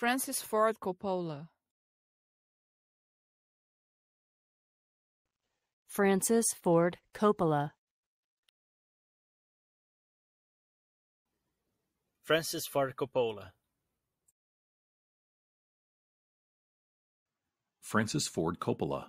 Francis Ford Coppola. Francis Ford Coppola. Francis Ford Coppola. Francis Ford Coppola.